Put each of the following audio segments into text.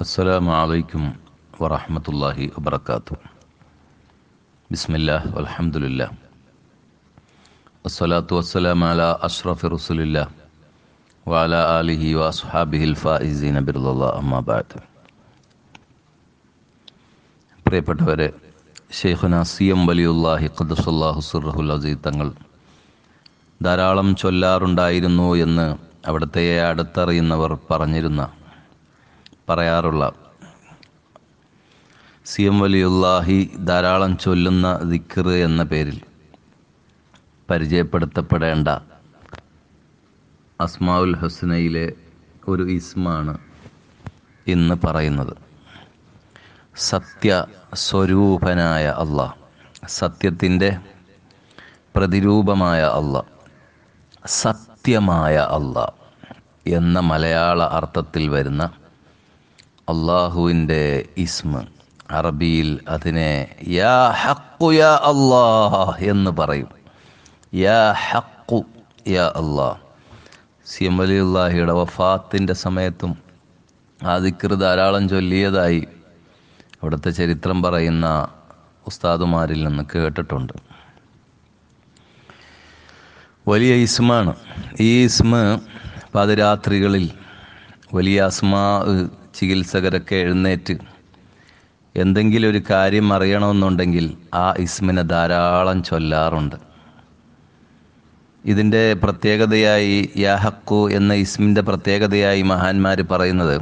അലൈക്കും വറഹമത്തല്ലാഹി വബർക്കാത്തു ബിസ്മില്ലാ അലഹമുല്ല അസ്സലാത്തു വസ്സലാം അല അഷ്റഫി റസുലില്ല വാല അലിഹി വസ്ഹാബിഹിൽ ഫാഇസീൻ അബിറുല്ലാ അമ്മാബാദ് പ്രിയപ്പെട്ടവരെ ഷെയ്ഖുന സി എം വലിയുല്ലാഹി ഖദസുല്ലാ ഹുസുറഹുൽ അസീ തങ്ങൾ ധാരാളം ചൊല്ലാറുണ്ടായിരുന്നു എന്ന് അവിടുത്തെ അടുത്തറിയുന്നവർ പറഞ്ഞിരുന്ന പറയാറുള്ള സി എം വലിയുല്ലാഹി ധാരാളം ചൊല്ലുന്ന ദിക്കർ എന്ന പേരിൽ പരിചയപ്പെടുത്തപ്പെടേണ്ട അസ്മാവുൽ ഹസ്നയിലെ ഒരു ഇസ്മാണ് ഇന്ന് പറയുന്നത് സത്യ സ്വരൂപനായ അല്ല സത്യത്തിൻ്റെ പ്രതിരൂപമായ അല്ല സത്യമായ അല്ല എന്ന മലയാള അർത്ഥത്തിൽ വരുന്ന അള്ളാഹുവിൻ്റെ ഇസ്മ അറബിയിൽ അതിനെ യാ ഹക്കു യാ അള്ളാഹ് എന്ന് പറയും യാ ഹക്കു യാ അള്ളാഹ് സി എം അള്ളാഹിയുടെ വഫാത്തിൻ്റെ സമയത്തും ആ ദിക്കർ ധാരാളം ചൊല്ലിയതായി അവിടുത്തെ ചരിത്രം പറയുന്ന ഉസ്താദുമാരിൽ നിന്ന് കേട്ടിട്ടുണ്ട് വലിയ ഇസ്മാണ് ഈ ഇസ്മ പാതിരാത്രികളിൽ വലിയ അസ്മാ ചികിത്സകരൊക്കെ എഴുന്നേറ്റ് എന്തെങ്കിലും ഒരു കാര്യം അറിയണമെന്നുണ്ടെങ്കിൽ ആ ഇസ്മിനെ ധാരാളം ചൊല്ലാറുണ്ട് ഇതിൻ്റെ പ്രത്യേകതയായി യാഹക്കു എന്ന ഇസ്മിൻ്റെ പ്രത്യേകതയായി മഹാന്മാർ പറയുന്നത്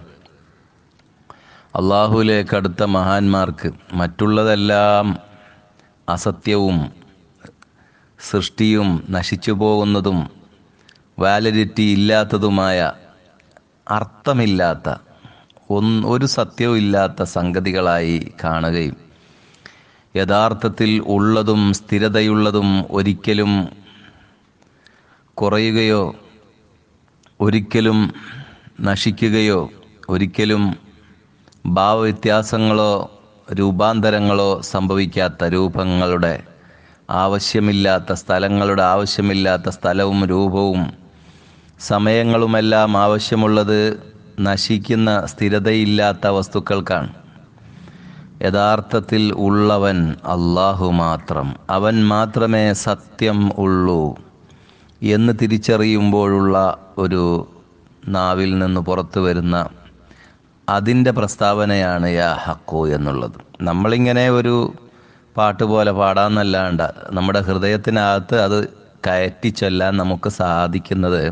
അള്ളാഹുലേക്ക് അടുത്ത മഹാന്മാർക്ക് മറ്റുള്ളതെല്ലാം അസത്യവും സൃഷ്ടിയും നശിച്ചു പോകുന്നതും വാലിഡിറ്റി ഇല്ലാത്തതുമായ അർത്ഥമില്ലാത്ത ഒന്ന് ഒരു സത്യവും ഇല്ലാത്ത സംഗതികളായി കാണുകയും യഥാർത്ഥത്തിൽ ഉള്ളതും സ്ഥിരതയുള്ളതും ഒരിക്കലും കുറയുകയോ ഒരിക്കലും നശിക്കുകയോ ഒരിക്കലും ഭാവവ്യത്യാസങ്ങളോ രൂപാന്തരങ്ങളോ സംഭവിക്കാത്ത രൂപങ്ങളുടെ ആവശ്യമില്ലാത്ത സ്ഥലങ്ങളുടെ ആവശ്യമില്ലാത്ത സ്ഥലവും രൂപവും സമയങ്ങളുമെല്ലാം ആവശ്യമുള്ളത് നശിക്കുന്ന സ്ഥിരതയില്ലാത്ത വസ്തുക്കൾക്കാണ് യഥാർത്ഥത്തിൽ ഉള്ളവൻ അള്ളാഹു മാത്രം അവൻ മാത്രമേ സത്യം ഉള്ളൂ എന്ന് തിരിച്ചറിയുമ്പോഴുള്ള ഒരു നാവിൽ നിന്ന് പുറത്തു വരുന്ന അതിൻ്റെ പ്രസ്താവനയാണ് യാ ഹക്കു എന്നുള്ളത് നമ്മളിങ്ങനെ ഒരു പാട്ട് പോലെ പാടാമെന്നല്ലാണ്ട് നമ്മുടെ ഹൃദയത്തിനകത്ത് അത് കയറ്റി ചൊല്ലാൻ നമുക്ക് സാധിക്കുന്നത്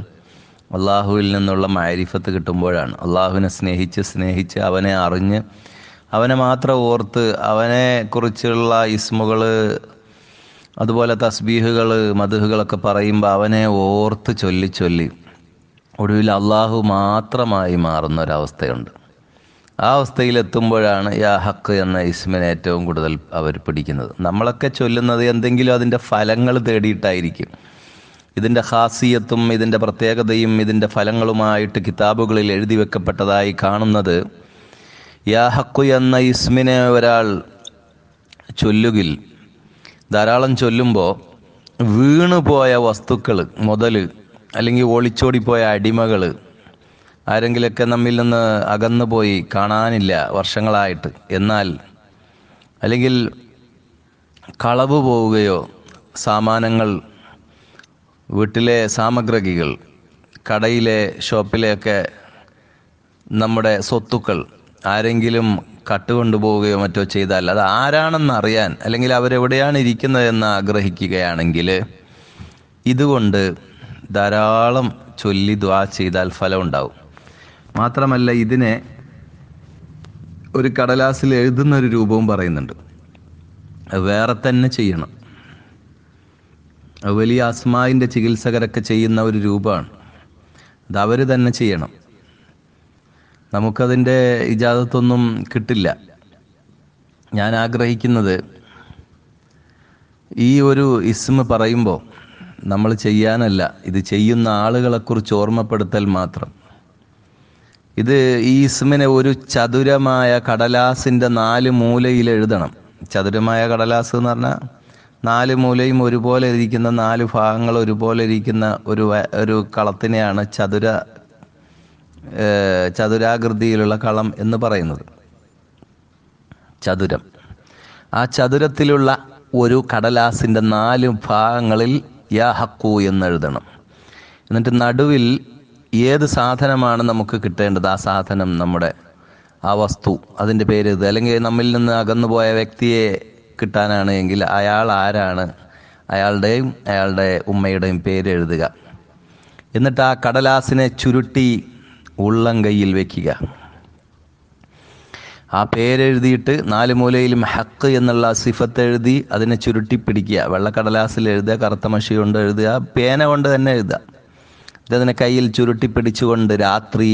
അള്ളാഹുവിൽ നിന്നുള്ള മാരിഫത്ത് കിട്ടുമ്പോഴാണ് അള്ളാഹുവിനെ സ്നേഹിച്ച് സ്നേഹിച്ച് അവനെ അറിഞ്ഞ് അവനെ മാത്രം ഓർത്ത് അവനെ കുറിച്ചുള്ള ഇസ്മുകൾ അതുപോലെ തസ്ബീഹുകൾ മധുഹുകളൊക്കെ പറയുമ്പോൾ അവനെ ഓർത്ത് ചൊല്ലി ചൊല്ലി ഒടുവിൽ അള്ളാഹു മാത്രമായി മാറുന്ന ഒരവസ്ഥയുണ്ട് ആ അവസ്ഥയിലെത്തുമ്പോഴാണ് യാ ഹക്ക് എന്ന ഇസ്മിനെ ഏറ്റവും കൂടുതൽ അവർ പിടിക്കുന്നത് നമ്മളൊക്കെ ചൊല്ലുന്നത് എന്തെങ്കിലും അതിൻ്റെ ഫലങ്ങൾ തേടിയിട്ടായിരിക്കും ഇതിൻ്റെ ഖാസിയത്തും ഇതിൻ്റെ പ്രത്യേകതയും ഇതിൻ്റെ ഫലങ്ങളുമായിട്ട് കിതാബുകളിൽ എഴുതി വെക്കപ്പെട്ടതായി കാണുന്നത് യാഹക്കു എന്ന ഇസ്മിനെ ഒരാൾ ചൊല്ലുകിൽ ധാരാളം ചൊല്ലുമ്പോൾ വീണുപോയ വസ്തുക്കൾ മുതൽ അല്ലെങ്കിൽ ഒളിച്ചോടിപ്പോയ അടിമകൾ ആരെങ്കിലൊക്കെ നമ്മിൽ നിന്ന് അകന്നു പോയി കാണാനില്ല വർഷങ്ങളായിട്ട് എന്നാൽ അല്ലെങ്കിൽ കളവ് പോവുകയോ സാമാനങ്ങൾ വീട്ടിലെ സാമഗ്രികൾ കടയിലെ ഷോപ്പിലെയൊക്കെ നമ്മുടെ സ്വത്തുക്കൾ ആരെങ്കിലും കട്ടുകൊണ്ടുപോവുകയോ മറ്റോ ചെയ്താൽ അത് ആരാണെന്ന് അറിയാൻ അല്ലെങ്കിൽ അവരെവിടെയാണ് ഇരിക്കുന്നതെന്ന് ആഗ്രഹിക്കുകയാണെങ്കിൽ ഇതുകൊണ്ട് ധാരാളം ചൊല്ലി ദ്വാ ചെയ്താൽ ഫലം ഉണ്ടാവും മാത്രമല്ല ഇതിനെ ഒരു കടലാസിൽ എഴുതുന്ന ഒരു രൂപവും പറയുന്നുണ്ട് വേറെ തന്നെ ചെയ്യണം വലിയ അസ്മാവിൻ്റെ ചികിത്സകരൊക്കെ ചെയ്യുന്ന ഒരു രൂപമാണ് അത് അവർ തന്നെ ചെയ്യണം നമുക്കതിൻ്റെ ഇജാദത്തൊന്നും കിട്ടില്ല ഞാൻ ആഗ്രഹിക്കുന്നത് ഈ ഒരു ഇസ്മ പറയുമ്പോൾ നമ്മൾ ചെയ്യാനല്ല ഇത് ചെയ്യുന്ന ആളുകളെക്കുറിച്ച് ഓർമ്മപ്പെടുത്തൽ മാത്രം ഇത് ഈ ഇസ്മിനെ ഒരു ചതുരമായ കടലാസിൻ്റെ നാല് മൂലയിൽ എഴുതണം ചതുരമായ കടലാസ് എന്ന് പറഞ്ഞാൽ നാല് മൂലയും ഒരുപോലെ ഇരിക്കുന്ന നാല് ഭാഗങ്ങൾ ഒരുപോലെ ഇരിക്കുന്ന ഒരു ഒരു കളത്തിനെയാണ് ചതുര ചതുരാകൃതിയിലുള്ള കളം എന്ന് പറയുന്നത് ചതുരം ആ ചതുരത്തിലുള്ള ഒരു കടലാസിൻ്റെ നാല് ഭാഗങ്ങളിൽ യാ ഹക്കു എന്നെഴുതണം എന്നിട്ട് നടുവിൽ ഏത് സാധനമാണ് നമുക്ക് കിട്ടേണ്ടത് ആ സാധനം നമ്മുടെ ആ വസ്തു അതിൻ്റെ പേര് ഇത് അല്ലെങ്കിൽ നമ്മിൽ നിന്ന് അകന്നുപോയ വ്യക്തിയെ കിട്ടാനാണ് എങ്കിൽ അയാൾ ആരാണ് അയാളുടെയും അയാളുടെ ഉമ്മയുടെയും പേര് എഴുതുക എന്നിട്ട് ആ കടലാസിനെ ചുരുട്ടി ഉള്ളം കയ്യിൽ വയ്ക്കുക ആ പേരെഴുതിയിട്ട് നാല് മൂലയിലും ഹക്ക് എന്നുള്ള സിഫത്ത് എഴുതി അതിനെ ചുരുട്ടി പിടിക്കുക വെള്ളക്കടലാസിൽ എഴുതുക കറുത്ത മഷി കൊണ്ട് എഴുതുക പേന കൊണ്ട് തന്നെ എഴുതുക അതിനെ കയ്യിൽ ചുരുട്ടി പിടിച്ചുകൊണ്ട് രാത്രി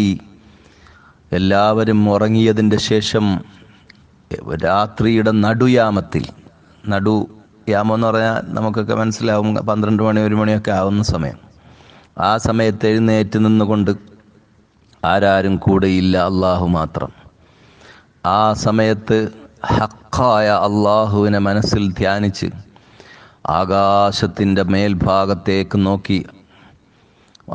എല്ലാവരും ഉറങ്ങിയതിൻ്റെ ശേഷം രാത്രിയുടെ നടുയാമത്തിൽ നടു യാമം എന്ന് പറഞ്ഞാൽ നമുക്കൊക്കെ മനസ്സിലാവും പന്ത്രണ്ട് മണി ഒരു മണിയൊക്കെ ആവുന്ന സമയം ആ സമയത്ത് എഴുന്നേറ്റ് നിന്നുകൊണ്ട് ആരാരും കൂടെയില്ല അള്ളാഹു മാത്രം ആ സമയത്ത് ഹക്കായ അള്ളാഹുവിനെ മനസ്സിൽ ധ്യാനിച്ച് ആകാശത്തിൻ്റെ മേൽഭാഗത്തേക്ക് നോക്കി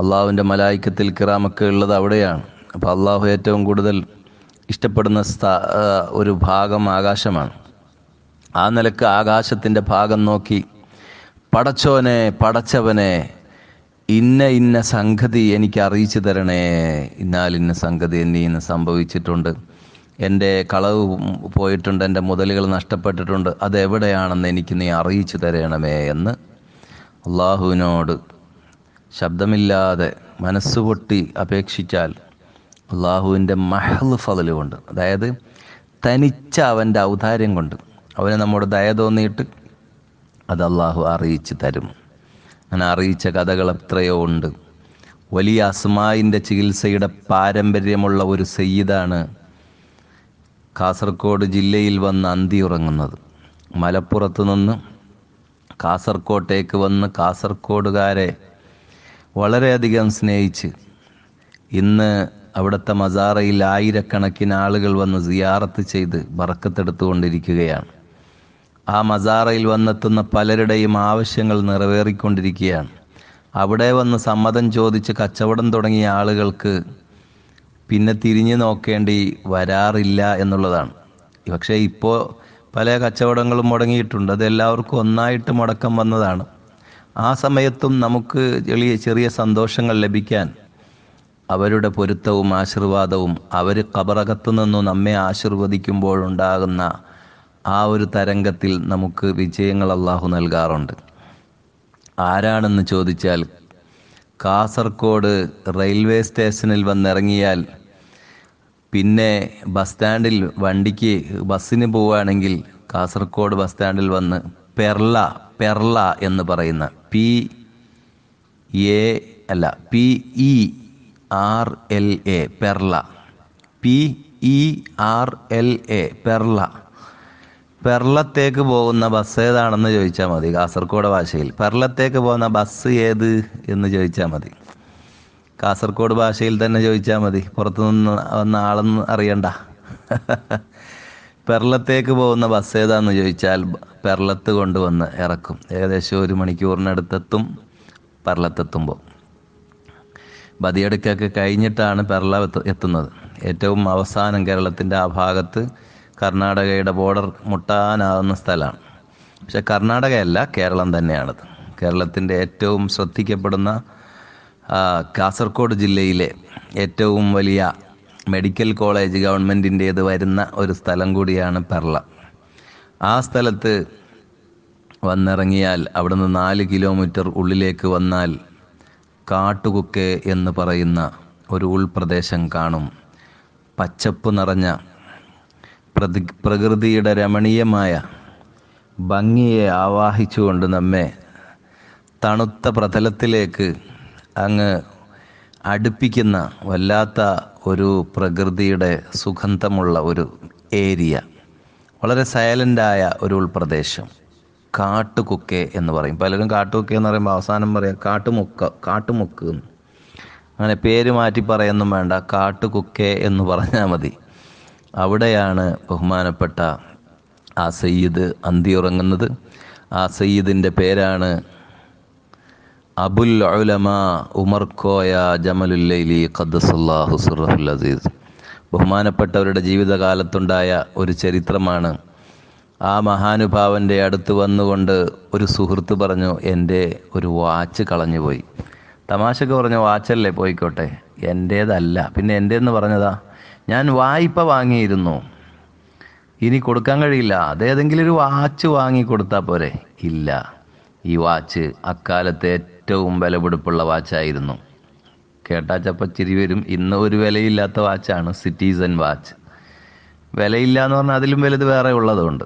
അള്ളാഹുവിൻ്റെ മലായിക്കത്തിൽ കിറാമൊക്കെ ഉള്ളത് അവിടെയാണ് അപ്പോൾ അള്ളാഹു ഏറ്റവും കൂടുതൽ ഇഷ്ടപ്പെടുന്ന സ്ഥ ഒരു ഭാഗം ആകാശമാണ് ആ നിലക്ക് ആകാശത്തിൻ്റെ ഭാഗം നോക്കി പടച്ചോനെ പടച്ചവനെ ഇന്ന ഇന്ന സംഗതി എനിക്ക് അറിയിച്ചു തരണേ ഇന്നാൽ ഇന്ന സംഗതി എന്നീ ഇന്ന് സംഭവിച്ചിട്ടുണ്ട് എൻ്റെ കളവ് പോയിട്ടുണ്ട് എൻ്റെ മുതലുകൾ നഷ്ടപ്പെട്ടിട്ടുണ്ട് അതെവിടെയാണെന്ന് എനിക്ക് നീ അറിയിച്ചു തരണമേ എന്ന് അള്ളാഹുവിനോട് ശബ്ദമില്ലാതെ മനസ്സുപൊട്ടി അപേക്ഷിച്ചാൽ അള്ളാഹുവിൻ്റെ മഹൽ ഫതൽ കൊണ്ട് അതായത് തനിച്ച അവൻ്റെ ഔദാര്യം കൊണ്ട് അവന് നമ്മുടെ ദയ തോന്നിയിട്ട് അത് അള്ളാഹു അറിയിച്ച് തരും അങ്ങനെ അറിയിച്ച കഥകൾ എത്രയോ ഉണ്ട് വലിയ അസ്മായിൻ്റെ ചികിത്സയുടെ പാരമ്പര്യമുള്ള ഒരു സയ്യിദാണ് കാസർഗോഡ് ജില്ലയിൽ വന്ന് അന്തി ഉറങ്ങുന്നത് മലപ്പുറത്ത് നിന്ന് കാസർകോട്ടേക്ക് വന്ന് കാസർഗോഡുകാരെ വളരെയധികം സ്നേഹിച്ച് ഇന്ന് അവിടുത്തെ മസാറയിൽ ആയിരക്കണക്കിന് ആളുകൾ വന്ന് സിയാറത്ത് ചെയ്ത് വറക്കത്തെടുത്തുകൊണ്ടിരിക്കുകയാണ് ആ മസാറയിൽ വന്നെത്തുന്ന പലരുടെയും ആവശ്യങ്ങൾ നിറവേറിക്കൊണ്ടിരിക്കുകയാണ് അവിടെ വന്ന് സമ്മതം ചോദിച്ച് കച്ചവടം തുടങ്ങിയ ആളുകൾക്ക് പിന്നെ തിരിഞ്ഞു നോക്കേണ്ടി വരാറില്ല എന്നുള്ളതാണ് പക്ഷേ ഇപ്പോൾ പല കച്ചവടങ്ങളും മുടങ്ങിയിട്ടുണ്ട് അതെല്ലാവർക്കും ഒന്നായിട്ട് മുടക്കം വന്നതാണ് ആ സമയത്തും നമുക്ക് ചെറിയ ചെറിയ സന്തോഷങ്ങൾ ലഭിക്കാൻ അവരുടെ പൊരുത്തവും ആശീർവാദവും അവർ കബറകത്തു നിന്നു നമ്മെ ആശീർവദിക്കുമ്പോഴുണ്ടാകുന്ന ആ ഒരു തരംഗത്തിൽ നമുക്ക് വിജയങ്ങൾ അള്ളാഹു നൽകാറുണ്ട് ആരാണെന്ന് ചോദിച്ചാൽ കാസർഗോഡ് റെയിൽവേ സ്റ്റേഷനിൽ വന്നിറങ്ങിയാൽ പിന്നെ ബസ് സ്റ്റാൻഡിൽ വണ്ടിക്ക് ബസ്സിന് പോവുകയാണെങ്കിൽ കാസർഗോഡ് ബസ് സ്റ്റാൻഡിൽ വന്ന് പെർള പെർള എന്ന് പറയുന്ന പി എ അല്ല P E R L A Perla P E R L A Perla പെർളത്തേക്ക് പോകുന്ന ബസ് ഏതാണെന്ന് ചോദിച്ചാൽ മതി കാസർഗോഡ് ഭാഷയിൽ പെർളത്തേക്ക് പോകുന്ന ബസ് ഏത് എന്ന് ചോദിച്ചാൽ മതി കാസർഗോഡ് ഭാഷയിൽ തന്നെ ചോദിച്ചാൽ മതി പുറത്തു നിന്ന് വന്ന ആളെന്ന് അറിയണ്ട പെർളത്തേക്ക് പോകുന്ന ബസ് ഏതാണെന്ന് ചോദിച്ചാൽ പെർളത്ത് കൊണ്ടുവന്ന് ഇറക്കും ഏകദേശം ഒരു മണിക്കൂറിനടുത്തെത്തും പെർളത്തെത്തുമ്പോൾ ബദിയടുക്കൊക്കെ കഴിഞ്ഞിട്ടാണ് പെർള എത്തുന്നത് ഏറ്റവും അവസാനം കേരളത്തിൻ്റെ ആ ഭാഗത്ത് കർണാടകയുടെ ബോർഡർ മുട്ടാനാവുന്ന സ്ഥലമാണ് പക്ഷെ കർണാടകയല്ല കേരളം തന്നെയാണത് കേരളത്തിൻ്റെ ഏറ്റവും ശ്രദ്ധിക്കപ്പെടുന്ന കാസർഗോഡ് ജില്ലയിലെ ഏറ്റവും വലിയ മെഡിക്കൽ കോളേജ് ഗവൺമെൻറ്റിൻ്റേത് വരുന്ന ഒരു സ്ഥലം കൂടിയാണ് പെർള ആ സ്ഥലത്ത് വന്നിറങ്ങിയാൽ അവിടുന്ന് നാല് കിലോമീറ്റർ ഉള്ളിലേക്ക് വന്നാൽ കാട്ടുകുക്ക് എന്ന് പറയുന്ന ഒരു ഉൾപ്രദേശം കാണും പച്ചപ്പ് നിറഞ്ഞ പ്രതി പ്രകൃതിയുടെ രമണീയമായ ഭംഗിയെ ആവാഹിച്ചുകൊണ്ട് നമ്മെ തണുത്ത പ്രതലത്തിലേക്ക് അങ്ങ് അടുപ്പിക്കുന്ന വല്ലാത്ത ഒരു പ്രകൃതിയുടെ സുഗന്ധമുള്ള ഒരു ഏരിയ വളരെ സൈലൻ്റായ ഒരു ഉൾപ്രദേശം കാട്ടുകുക്കെ എന്ന് പറയും പലരും കാട്ടുകുക്കെ എന്ന് പറയുമ്പോൾ അവസാനം പറയാം കാട്ടുമുക്ക കാട്ടുമുക്ക് അങ്ങനെ പേര് മാറ്റി പറയൊന്നും വേണ്ട കാട്ടുകുക്കെ എന്ന് പറഞ്ഞാൽ മതി അവിടെയാണ് ബഹുമാനപ്പെട്ട ആ സയ്യിദ് അന്തിയുറങ്ങുന്നത് ആ സയ്യിദിൻ്റെ പേരാണ് അബുൽ ഉലമ ഉമർ കോയ ജമലുല്ലൈലി ഖദ്സല്ലാഹു സുറഹുൽ അസീസ് ബഹുമാനപ്പെട്ടവരുടെ ജീവിതകാലത്തുണ്ടായ ഒരു ചരിത്രമാണ് ആ മഹാനുഭാവൻ്റെ അടുത്ത് വന്നുകൊണ്ട് ഒരു സുഹൃത്ത് പറഞ്ഞു എൻ്റെ ഒരു വാച്ച് കളഞ്ഞുപോയി തമാശക്ക് പറഞ്ഞ വാച്ചല്ലേ പോയിക്കോട്ടെ എൻ്റേതല്ല പിന്നെ എൻ്റേന്ന് പറഞ്ഞതാ ഞാൻ വായ്പ വാങ്ങിയിരുന്നു ഇനി കൊടുക്കാൻ കഴിയില്ല അതേതെങ്കിലും ഒരു വാച്ച് വാങ്ങി കൊടുത്താൽ പോരെ ഇല്ല ഈ വാച്ച് അക്കാലത്തെ ഏറ്റവും വിലപിടിപ്പുള്ള വാച്ചായിരുന്നു കേട്ടാ ചിരി വരും ഇന്ന് ഒരു വിലയില്ലാത്ത വാച്ചാണ് സിറ്റിസൺ വാച്ച് വിലയില്ല എന്ന് പറഞ്ഞാൽ അതിലും വലുത് വേറെ ഉള്ളതുകൊണ്ട്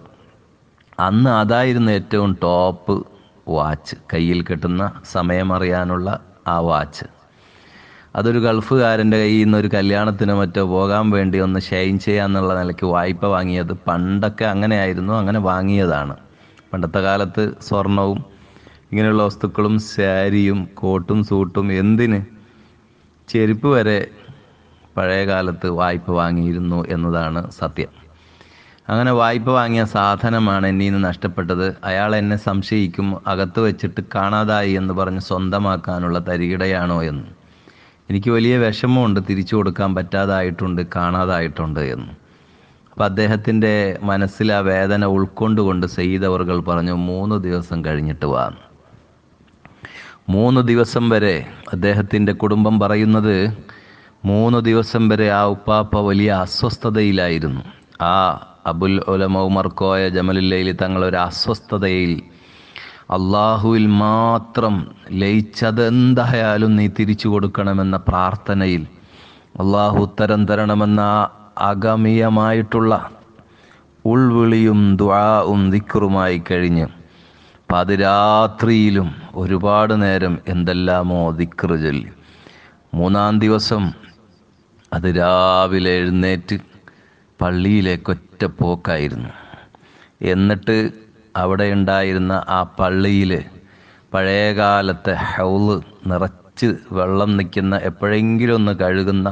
അന്ന് അതായിരുന്നു ഏറ്റവും ടോപ്പ് വാച്ച് കയ്യിൽ കിട്ടുന്ന സമയമറിയാനുള്ള ആ വാച്ച് അതൊരു ഗൾഫുകാരൻ്റെ കയ്യിൽ നിന്ന് ഒരു കല്യാണത്തിനോ മറ്റോ പോകാൻ വേണ്ടി ഒന്ന് ഷൈൻ ചെയ്യാന്നുള്ള നിലയ്ക്ക് വായ്പ വാങ്ങിയത് പണ്ടൊക്കെ അങ്ങനെയായിരുന്നു അങ്ങനെ വാങ്ങിയതാണ് പണ്ടത്തെ കാലത്ത് സ്വർണവും ഇങ്ങനെയുള്ള വസ്തുക്കളും സാരിയും കോട്ടും സൂട്ടും എന്തിന് ചെരുപ്പ് വരെ പഴയ കാലത്ത് വായ്പ വാങ്ങിയിരുന്നു എന്നതാണ് സത്യം അങ്ങനെ വായ്പ വാങ്ങിയ സാധനമാണ് എന്നിൽ നിന്ന് നഷ്ടപ്പെട്ടത് അയാൾ എന്നെ സംശയിക്കും അകത്ത് വെച്ചിട്ട് കാണാതായി എന്ന് പറഞ്ഞ് സ്വന്തമാക്കാനുള്ള തരികിടയാണോ എന്ന് എനിക്ക് വലിയ വിഷമമുണ്ട് തിരിച്ചു കൊടുക്കാൻ പറ്റാതായിട്ടുണ്ട് കാണാതായിട്ടുണ്ട് എന്ന് അപ്പം അദ്ദേഹത്തിൻ്റെ മനസ്സിൽ ആ വേദന ഉൾക്കൊണ്ടുകൊണ്ട് സെയ്തവർകൾ പറഞ്ഞു മൂന്ന് ദിവസം കഴിഞ്ഞിട്ട് വാ മൂന്ന് ദിവസം വരെ അദ്ദേഹത്തിൻ്റെ കുടുംബം പറയുന്നത് മൂന്ന് ദിവസം വരെ ആ ഉപ്പാപ്പ വലിയ അസ്വസ്ഥതയിലായിരുന്നു ആ അബുൽ ഉലമ ജമലില്ലയിൽ തങ്ങൾ തങ്ങളൊരു അസ്വസ്ഥതയിൽ അള്ളാഹുവിൽ മാത്രം ലയിച്ചതെന്തായാലും നീ തിരിച്ചു കൊടുക്കണമെന്ന പ്രാർത്ഥനയിൽ അള്ളാഹു ഉത്തരം തരണമെന്ന അഗമീയമായിട്ടുള്ള ഉൾവിളിയും ദ്വാവും ദിക്കറുമായി കഴിഞ്ഞ് പതിരാത്രിയിലും ഒരുപാട് നേരം എന്തെല്ലാമോ ദിക്കറ് ചൊല്ലി മൂന്നാം ദിവസം അത് രാവിലെ എഴുന്നേറ്റ് പള്ളിയിലേക്ക് ഒറ്റ പോക്കായിരുന്നു എന്നിട്ട് അവിടെ ഉണ്ടായിരുന്ന ആ പള്ളിയിൽ പഴയകാലത്തെ ഹൗള് നിറച്ച് വെള്ളം നിൽക്കുന്ന എപ്പോഴെങ്കിലും ഒന്ന് കഴുകുന്ന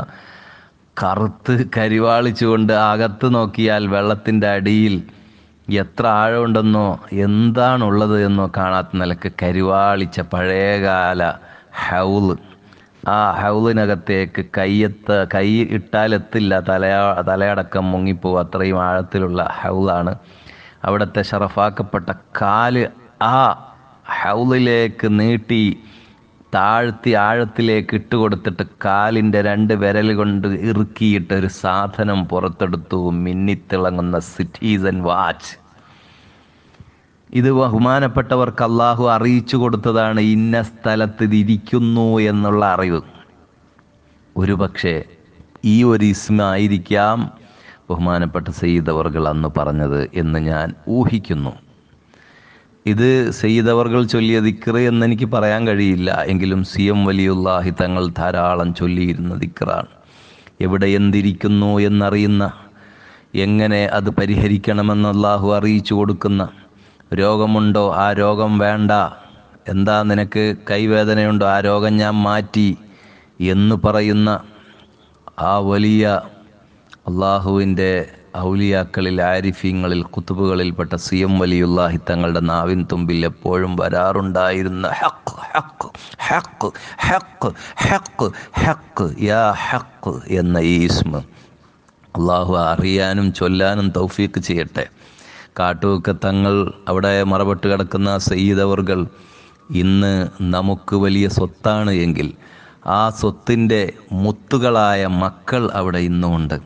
കറുത്ത് കരിവാളിച്ചുകൊണ്ട് അകത്ത് നോക്കിയാൽ വെള്ളത്തിൻ്റെ അടിയിൽ എത്ര ആഴമുണ്ടെന്നോ എന്താണുള്ളത് എന്നോ കാണാത്ത നിലക്ക് കരിവാളിച്ച പഴയകാല ഹൗള് ആ ഹൗലിനകത്തേക്ക് കയ്യെത്ത കൈ ഇട്ടാലെത്തില്ല തലയാ തലയടക്കം മുങ്ങിപ്പോ അത്രയും ആഴത്തിലുള്ള ഹൗലാണ് അവിടുത്തെ ഷറഫാക്കപ്പെട്ട കാല് ആ ഹൗലിലേക്ക് നീട്ടി താഴ്ത്തി ആഴത്തിലേക്ക് ഇട്ട് കൊടുത്തിട്ട് കാലിൻ്റെ രണ്ട് വിരൽ കൊണ്ട് ഇറുക്കിയിട്ട് ഒരു സാധനം പുറത്തെടുത്തു മിന്നിത്തിളങ്ങുന്ന സിറ്റീസൻ വാച്ച് ഇത് ബഹുമാനപ്പെട്ടവർക്ക് അള്ളാഹു അറിയിച്ചു കൊടുത്തതാണ് ഇന്ന സ്ഥലത്ത് ഇരിക്കുന്നു എന്നുള്ള അറിവ് ഒരു പക്ഷേ ഈ ഒരു ഇസ്മായിരിക്കാം ബഹുമാനപ്പെട്ട സയ്യിദവർകൾ അന്ന് പറഞ്ഞത് എന്ന് ഞാൻ ഊഹിക്കുന്നു ഇത് സയ്യിദവർകൾ ചൊല്ലിയ ദിക്റ് എന്നെനിക്ക് പറയാൻ കഴിയില്ല എങ്കിലും സി എം വലിയുല്ലാഹി തങ്ങൾ ധാരാളം ചൊല്ലിയിരുന്ന ദിക്റാണ് എവിടെ എന്തിരിക്കുന്നു എന്നറിയുന്ന എങ്ങനെ അത് പരിഹരിക്കണമെന്ന് അള്ളാഹു അറിയിച്ചു കൊടുക്കുന്ന രോഗമുണ്ടോ ആ രോഗം വേണ്ട എന്താ നിനക്ക് കൈവേദനയുണ്ടോ ആ രോഗം ഞാൻ മാറ്റി എന്ന് പറയുന്ന ആ വലിയ അള്ളാഹുവിൻ്റെ ഔലിയാക്കളിൽ ആരിഫീങ്ങളിൽ കുത്തുബുകളിൽപ്പെട്ട സി എം വലിയുല്ലാഹി തങ്ങളുടെ നാവിൻ തുമ്പിൽ എപ്പോഴും വരാറുണ്ടായിരുന്ന ഹക്ക് ഹക്ക് ഹക്ക് ഹക്ക് ഹക്ക് ഹക്ക് യാ ഹക്ക് എന്ന ഈ ഇസ്മ അള്ളാഹു അറിയാനും ചൊല്ലാനും തൗഫീക്ക് ചെയ്യട്ടെ കാട്ടുവൊക്കെ തങ്ങൾ അവിടെ മറപെട്ട് കിടക്കുന്ന സയ്യിദവർകൾ ഇന്ന് നമുക്ക് വലിയ സ്വത്താണ് എങ്കിൽ ആ സ്വത്തിൻ്റെ മുത്തുകളായ മക്കൾ അവിടെ ഇന്നുമുണ്ട്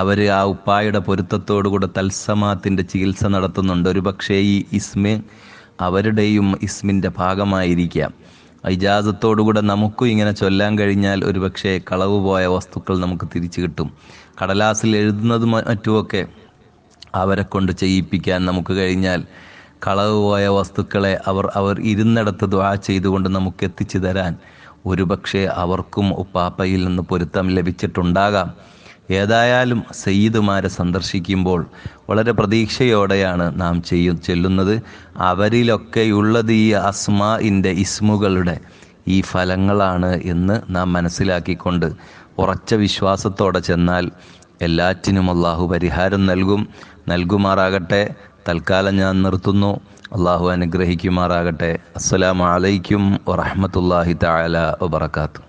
അവർ ആ ഉപ്പായുടെ പൊരുത്തത്തോടുകൂടെ തത്സമാത്തിൻ്റെ ചികിത്സ നടത്തുന്നുണ്ട് ഒരു പക്ഷേ ഈ ഇസ്മി അവരുടെയും ഇസ്മിൻ്റെ ഭാഗമായിരിക്കാം ഇജാസത്തോടുകൂടെ നമുക്കും ഇങ്ങനെ ചൊല്ലാൻ കഴിഞ്ഞാൽ പക്ഷേ കളവ് പോയ വസ്തുക്കൾ നമുക്ക് തിരിച്ചു കിട്ടും കടലാസിൽ എഴുതുന്നത് മറ്റുമൊക്കെ അവരെ കൊണ്ട് ചെയ്യിപ്പിക്കാൻ നമുക്ക് കഴിഞ്ഞാൽ കളവ് പോയ വസ്തുക്കളെ അവർ അവർ ഇരുന്നിടത്ത് ദ്വാ ചെയ്തുകൊണ്ട് നമുക്ക് എത്തിച്ചു തരാൻ ഒരുപക്ഷെ അവർക്കും ഉപ്പാപ്പയിൽ നിന്ന് പൊരുത്തം ലഭിച്ചിട്ടുണ്ടാകാം ഏതായാലും സയ്യിദുമാരെ സന്ദർശിക്കുമ്പോൾ വളരെ പ്രതീക്ഷയോടെയാണ് നാം ചെയ്യു ചെല്ലുന്നത് അവരിലൊക്കെയുള്ളത് ഈ ഇൻ്റെ ഇസ്മുകളുടെ ഈ ഫലങ്ങളാണ് എന്ന് നാം മനസ്സിലാക്കിക്കൊണ്ട് ഉറച്ച വിശ്വാസത്തോടെ ചെന്നാൽ എല്ലാറ്റിനും അള്ളാഹു പരിഹാരം നൽകും നൽകുമാറാകട്ടെ തൽക്കാലം ഞാൻ നിർത്തുന്നു അള്ളാഹു അനുഗ്രഹിക്കുമാറാകട്ടെ അസ്സലാമലൈക്കും വറഹമത്തല്ലാഹി താല വാത്തു